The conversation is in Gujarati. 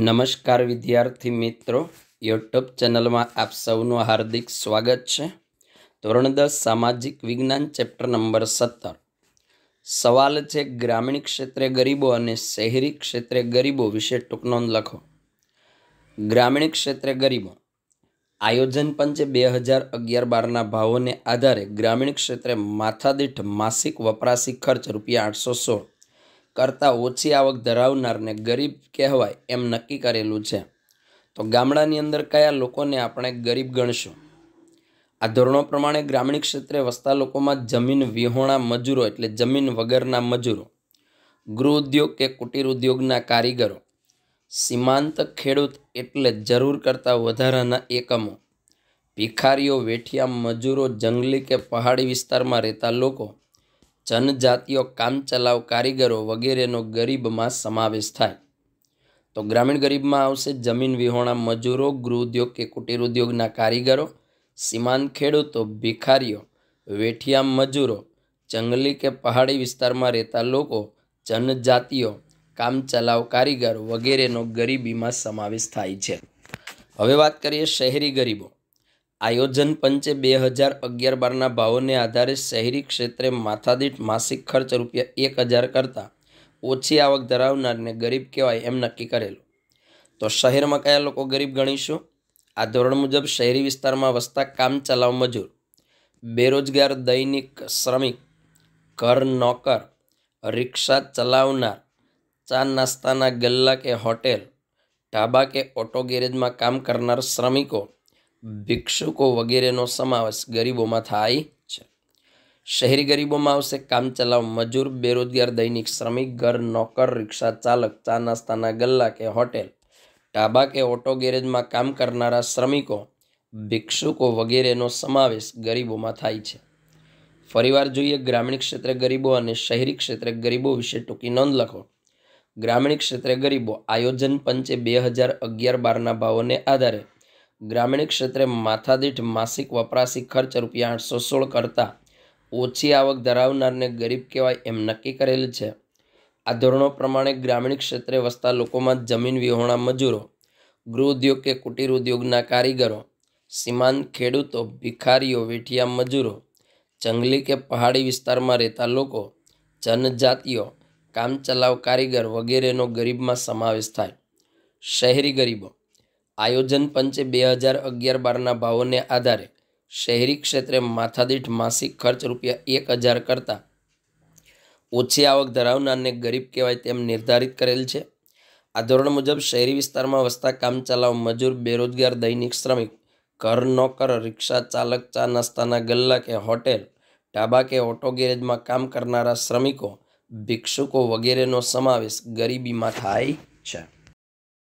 નમસ્કાર વિદ્યાર્થી મિત્રો યુટ્યુબ ચેનલમાં આપ સૌનું હાર્દિક સ્વાગત છે ધોરણ દસ સામાજિક વિજ્ઞાન ચેપ્ટર નંબર સત્તર સવાલ છે ગ્રામીણ ક્ષેત્રે ગરીબો અને શહેરી ક્ષેત્રે ગરીબો વિશે ટૂંકનો લખો ગ્રામીણ ક્ષેત્રે ગરીબો આયોજન પંચે બે હજાર અગિયાર બારના ભાવોને આધારે ગ્રામીણ ક્ષેત્રે માથાદીઠ માસિક વપરાશી ખર્ચ રૂપિયા આઠસો સોળ કરતાં ઓછી આવક ધરાવનારને ગરીબ કહેવાય એમ નક્કી કરેલું છે તો ગામડાની અંદર કયા લોકોને આપણે ગરીબ ગણશું આ ધોરણો પ્રમાણે ગ્રામીણ ક્ષેત્રે વસતા લોકોમાં જમીન વિહોણા મજૂરો એટલે જમીન વગરના મજૂરો ગૃહ ઉદ્યોગ કે કુટીર ઉદ્યોગના કારીગરો સીમાંત ખેડૂત એટલે જરૂર કરતાં વધારાના એકમો ભિખારીઓ વેઠિયા મજૂરો જંગલી કે પહાડી વિસ્તારમાં રહેતા લોકો જનજાતિઓ કામચલાઉ કારીગરો વગેરેનો ગરીબમાં સમાવેશ થાય તો ગ્રામીણ ગરીબમાં આવશે જમીન વિહોણા મજૂરો ગૃહ ઉદ્યોગ કે કુટીર ઉદ્યોગના કારીગરો સીમાંત ખેડૂતો ભિખારીઓ વેઠિયા મજૂરો જંગલી કે પહાડી વિસ્તારમાં રહેતા લોકો જનજાતિઓ કામચલાઉ કારીગર વગેરેનો ગરીબીમાં સમાવેશ થાય છે હવે વાત કરીએ શહેરી ગરીબો આયોજન પંચે બે હજાર અગિયાર બારના ભાવોને આધારે શહેરી ક્ષેત્રે માથાદીઠ માસિક ખર્ચ રૂપિયા એક હજાર કરતાં ઓછી આવક ધરાવનારને ગરીબ કહેવાય એમ નક્કી કરેલું તો શહેરમાં કયા લોકો ગરીબ ગણીશું આ ધોરણ મુજબ શહેરી વિસ્તારમાં વસતા કામ ચલાવ મજૂર બેરોજગાર દૈનિક શ્રમિક ઘર નોકર રિક્ષા ચલાવનાર ચા નાસ્તાના ગલ્લા કે હોટેલ ઢાબા કે ઓટો ગેરેજમાં કામ કરનાર શ્રમિકો ભિક્ષુકો વગેરેનો સમાવેશ ગરીબોમાં થાય છે શહેરી ગરીબોમાં આવશે કામચલાઉ મજૂર બેરોજગાર દૈનિક શ્રમિક ઘર નોકર રિક્ષા ચાલક ચા નાસ્તાના ગલ્લા કે હોટેલ ઢાબા કે ઓટો ગેરેજમાં કામ કરનારા શ્રમિકો ભિક્ષુકો વગેરેનો સમાવેશ ગરીબોમાં થાય છે ફરીવાર જોઈએ ગ્રામીણ ક્ષેત્રે ગરીબો અને શહેરી ક્ષેત્રે ગરીબો વિશે ટૂંકી નોંધ લખો ગ્રામીણ ક્ષેત્રે ગરીબો આયોજન પંચે બે હજાર અગિયાર બારના ભાવોને આધારે ગ્રામીણ ક્ષેત્રે માથાદીઠ માસિક વપરાશી ખર્ચ રૂપિયા આઠસો સોળ કરતાં ઓછી આવક ધરાવનારને ગરીબ કહેવાય એમ નક્કી કરેલ છે આ ધોરણો પ્રમાણે ગ્રામીણ ક્ષેત્રે વસતા લોકોમાં જમીન વિહોણા મજૂરો ગૃહ ઉદ્યોગ કે કુટીર ઉદ્યોગના કારીગરો સીમાંત ખેડૂતો ભિખારીઓ વેઠિયા મજૂરો જંગલી કે પહાડી વિસ્તારમાં રહેતા લોકો જનજાતિઓ કામચલાઉ કારીગર વગેરેનો ગરીબમાં સમાવેશ થાય શહેરી ગરીબો આયોજન પંચે બે હજાર અગિયાર બારના ભાવોને આધારે શહેરી ક્ષેત્રે માથાદીઠ માસિક ખર્ચ રૂપિયા એક હજાર કરતાં ઓછી આવક ધરાવનારને ગરીબ કહેવાય તેમ નિર્ધારિત કરેલ છે આ ધોરણ મુજબ શહેરી વિસ્તારમાં વસતા કામચલાઉ મજૂર બેરોજગાર દૈનિક શ્રમિક ઘર નોકર રિક્ષા ચાલક ચા નાસ્તાના ગલ્લા કે હોટેલ ઢાબા કે ઓટો ગેરેજમાં કામ કરનારા શ્રમિકો ભિક્ષુકો વગેરેનો સમાવેશ ગરીબીમાં થાય છે